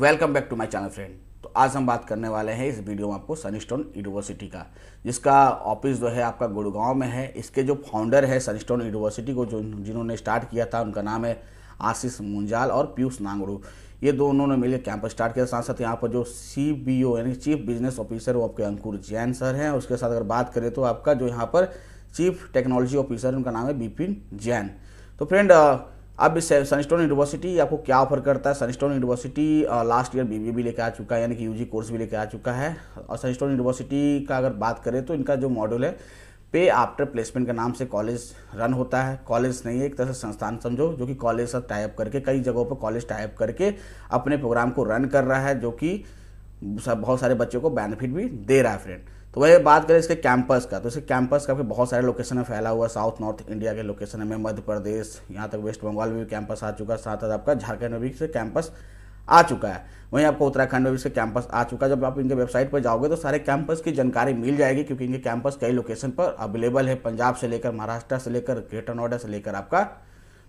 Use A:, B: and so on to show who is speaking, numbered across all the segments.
A: welcome back to my channel friend तो आज हम बात करने वाले हैं इस वीडियो में आपको सनस्टोन यूनिवर्सिटी का जिसका ऑफिस जो है आपका गुड़गांव में है इसके जो फाउंडर है सनस्टोन यूनिवर्सिटी को जो जिन्होंने स्टार्ट किया था उनका नाम है आशीष मुंजाल और पीयूष नांगड़ू ये दोनों ने मिलकर कैंप स्टार्ट किया साथ साथ यहाँ पर जो सी बी ओ यानी चीफ बिजनेस ऑफिसर वो आपके अंकुर जैन सर हैं उसके साथ अगर बात करें तो आपका जो यहाँ पर चीफ टेक्नोलॉजी ऑफिसर उनका नाम है बिपिन जैन तो फ्रेंड अब सनस्टोन यूनिवर्सिटी आपको क्या ऑफर करता है Sunstone University last year BBA भी लेके आ चुका है यानी कि यूजी कोर्स भी लेके आ चुका है और सनस्टोन यूनिवर्सिटी का अगर बात करें तो इनका जो मॉड्यूल है पे आफ्टर प्लेसमेंट के नाम से कॉलेज रन होता है कॉलेज नहीं है एक तरह से संस्थान समझो जो कि कॉलेज सब टाइप करके कई जगहों पर कॉलेज टाइप करके अपने प्रोग्राम को रन कर रहा है जो कि बहुत सारे बच्चों को बेनिफिट भी दे रहा है फ्रेंड तो वही बात करें इसके कैंपस का तो इसके कैंपस का बहुत सारे लोकेशन में फैला हुआ साउथ नॉर्थ इंडिया के लोकेशन में मध्य प्रदेश यहाँ तक वेस्ट बंगाल में भी कैंपस आ चुका है साथ साथ आपका झारखंड में भी इससे कैंपस आ चुका है वहीं आपको उत्तराखंड में भी इसके कैंपस आ चुका है जब आप इनके वेबसाइट पर जाओगे तो सारे कैंपस की जानकारी मिल जाएगी क्योंकि इनके कैंपस कई लोकेशन पर अवेलेबल है पंजाब से लेकर महाराष्ट्र से लेकर ग्रेटर नोएडा से लेकर आपका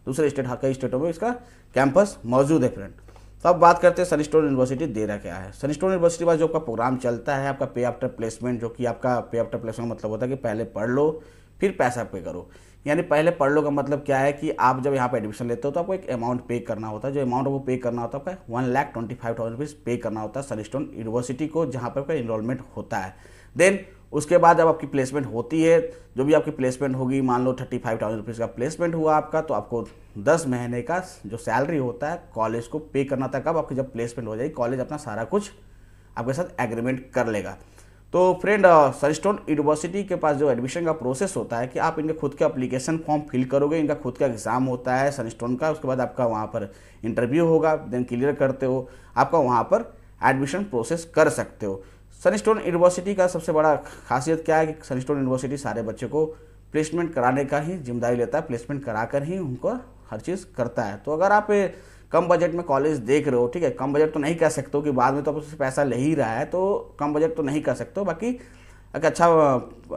A: दूसरे स्टेट कई स्टेटों में इसका कैंपस मौजूद है फ्रेंड तो अब बात करते हैं सनस्टोन यूनिवर्सिटी दे रहा क्या है सनस्टोन यूनिवर्सिटी में जो आपका प्रोग्राम चलता है आपका पे आफ्टर प्लेसमेंट जो कि आपका पे आफ्टर प्लेसमेंट मतलब होता है कि पहले पढ़ लो फिर पैसा पे करो यानी पहले पढ़ लो का मतलब क्या है कि आप जब यहाँ पर एडमिशन लेते हो तो आपको एक अमाउंट पे करना होता है जो अमाउंट वो पे करना होता है आपका one lakh twenty five thousand rupees pay करना होता है सनस्टोन यूनिवर्सिटी को जहाँ पर आपका इनरोलमेंट होता है देन उसके बाद जब आपकी प्लेसमेंट होती है जो भी आपकी प्लेसमेंट होगी मान लो थर्टी फाइव थाउजेंड रुपीज़ का प्लेसमेंट हुआ आपका तो आपको दस महीने का जो सैलरी होता है कॉलेज को पे करना था कब आपकी जब प्लेसमेंट हो जाएगी कॉलेज अपना सारा कुछ आपके साथ एग्रीमेंट कर लेगा तो फ्रेंड सरिस्टोन यूनिवर्सिटी के पास जो एडमिशन का प्रोसेस होता है कि आप इनके खुद के अप्लीकेशन फॉर्म फिल करोगे इनका खुद का एग्ज़ाम होता है सनस्टोन का उसके बाद आपका वहाँ पर इंटरव्यू होगा देन क्लियर करते हो आपका वहाँ पर एडमिशन प्रोसेस कर सकते हो सनस्टोन यूनिवर्सिटी का सबसे बड़ा खासियत क्या है कि सनस्टोन यूनिवर्सिटी सारे बच्चों को प्लेसमेंट कराने का ही जिम्मेदारी लेता है प्लेसमेंट करा कर ही उनको हर चीज़ करता है तो अगर आप कम बजट में कॉलेज देख रहे हो ठीक है कम बजट तो नहीं कह सकते हो कि बाद में तो आप उससे पैसा ले ही रहा है तो कम बजट तो नहीं कर सकते हो बाकी अगर अच्छा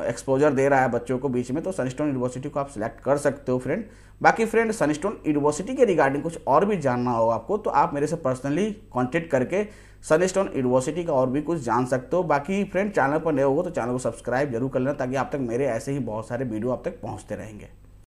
A: एक्सपोजर दे रहा है बच्चों को बीच में तो सनस्टोन यूनिवर्सिटी को आप सिलेक्ट कर सकते हो फ्रेंड बाकी फ्रेंड सनस्टोन यूनिवर्सिटी के रिगार्डिंग कुछ और भी जानना हो आपको तो आप मेरे से पर्सनली कॉन्टेक्ट करके सनस्टोन यूनिवर्सिटी का और भी कुछ जान सकते हो बाकी फ्रेंड चैनल पर नए हो तो चैनल को सब्सक्राइब जरूर कर लेना ताकि आप तक मेरे ऐसे ही बहुत सारे वीडियो आप तक पहुँचते रहेंगे